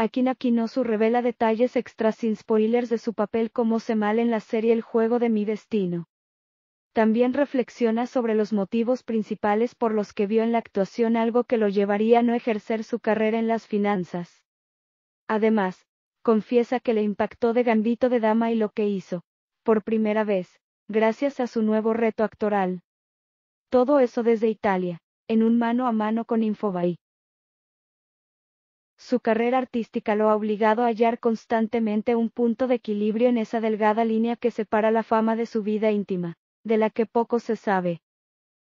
Akin Akinosu revela detalles extras sin spoilers de su papel como Semal en la serie El juego de mi destino. También reflexiona sobre los motivos principales por los que vio en la actuación algo que lo llevaría a no ejercer su carrera en las finanzas. Además, confiesa que le impactó de Gambito de Dama y lo que hizo, por primera vez, gracias a su nuevo reto actoral. Todo eso desde Italia, en un mano a mano con Infobai. Su carrera artística lo ha obligado a hallar constantemente un punto de equilibrio en esa delgada línea que separa la fama de su vida íntima, de la que poco se sabe.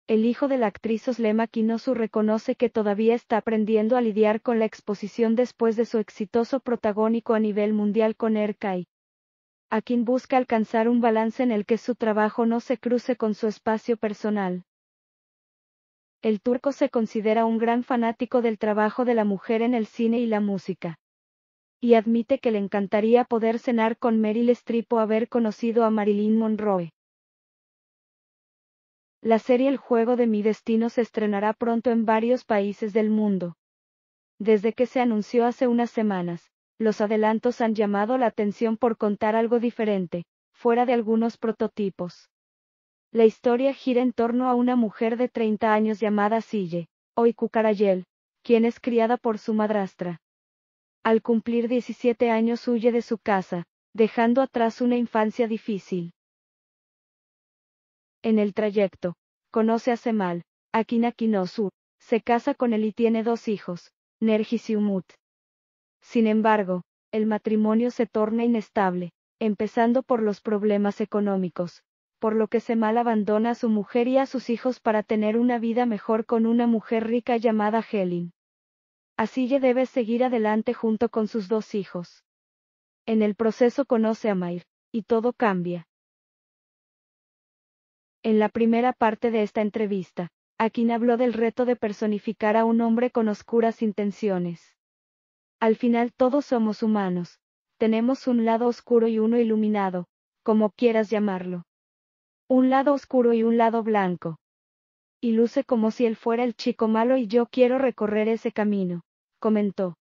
El hijo de la actriz Oslema Kinosu reconoce que todavía está aprendiendo a lidiar con la exposición después de su exitoso protagónico a nivel mundial con Erkai. A quien busca alcanzar un balance en el que su trabajo no se cruce con su espacio personal el turco se considera un gran fanático del trabajo de la mujer en el cine y la música. Y admite que le encantaría poder cenar con Meryl Streep o haber conocido a Marilyn Monroe. La serie El juego de mi destino se estrenará pronto en varios países del mundo. Desde que se anunció hace unas semanas, los adelantos han llamado la atención por contar algo diferente, fuera de algunos prototipos. La historia gira en torno a una mujer de 30 años llamada Sille, o Cucarayel, quien es criada por su madrastra. Al cumplir 17 años huye de su casa, dejando atrás una infancia difícil. En el trayecto, conoce a Semal, Akina Akinosu, se casa con él y tiene dos hijos, Nergis y Umut. Sin embargo, el matrimonio se torna inestable, empezando por los problemas económicos, por lo que Semal abandona a su mujer y a sus hijos para tener una vida mejor con una mujer rica llamada Helen. ya debe seguir adelante junto con sus dos hijos. En el proceso conoce a Mair, y todo cambia. En la primera parte de esta entrevista, Akin habló del reto de personificar a un hombre con oscuras intenciones. Al final todos somos humanos, tenemos un lado oscuro y uno iluminado, como quieras llamarlo. Un lado oscuro y un lado blanco. Y luce como si él fuera el chico malo y yo quiero recorrer ese camino, comentó.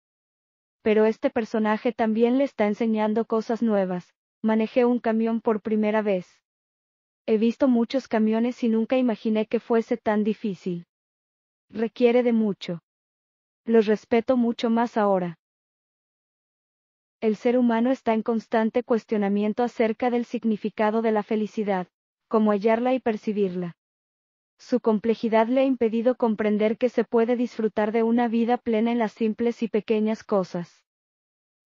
Pero este personaje también le está enseñando cosas nuevas. Manejé un camión por primera vez. He visto muchos camiones y nunca imaginé que fuese tan difícil. Requiere de mucho. Los respeto mucho más ahora. El ser humano está en constante cuestionamiento acerca del significado de la felicidad como hallarla y percibirla. Su complejidad le ha impedido comprender que se puede disfrutar de una vida plena en las simples y pequeñas cosas.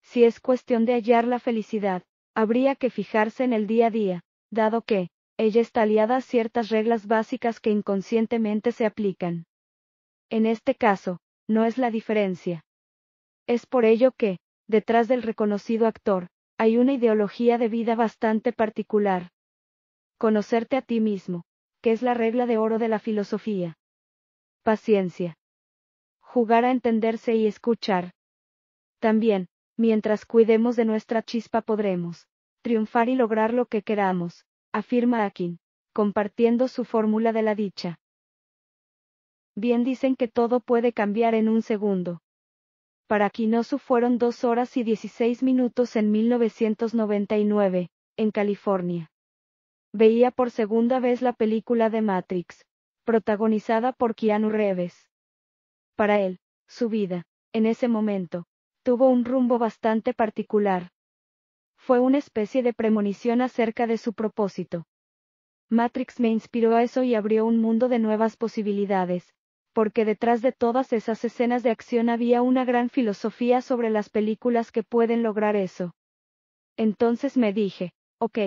Si es cuestión de hallar la felicidad, habría que fijarse en el día a día, dado que, ella está aliada a ciertas reglas básicas que inconscientemente se aplican. En este caso, no es la diferencia. Es por ello que, detrás del reconocido actor, hay una ideología de vida bastante particular, Conocerte a ti mismo, que es la regla de oro de la filosofía. Paciencia. Jugar a entenderse y escuchar. También, mientras cuidemos de nuestra chispa podremos triunfar y lograr lo que queramos, afirma Akin, compartiendo su fórmula de la dicha. Bien dicen que todo puede cambiar en un segundo. Para Kinosu fueron dos horas y dieciséis minutos en 1999, en California veía por segunda vez la película de Matrix, protagonizada por Keanu Reeves. Para él, su vida, en ese momento, tuvo un rumbo bastante particular. Fue una especie de premonición acerca de su propósito. Matrix me inspiró a eso y abrió un mundo de nuevas posibilidades, porque detrás de todas esas escenas de acción había una gran filosofía sobre las películas que pueden lograr eso. Entonces me dije, ok,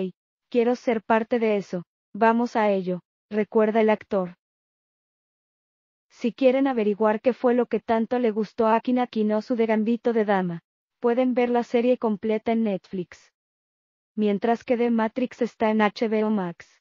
Quiero ser parte de eso. Vamos a ello, recuerda el actor. Si quieren averiguar qué fue lo que tanto le gustó a Akina Kinosu de Gambito de Dama, pueden ver la serie completa en Netflix. Mientras que The Matrix está en HBO Max.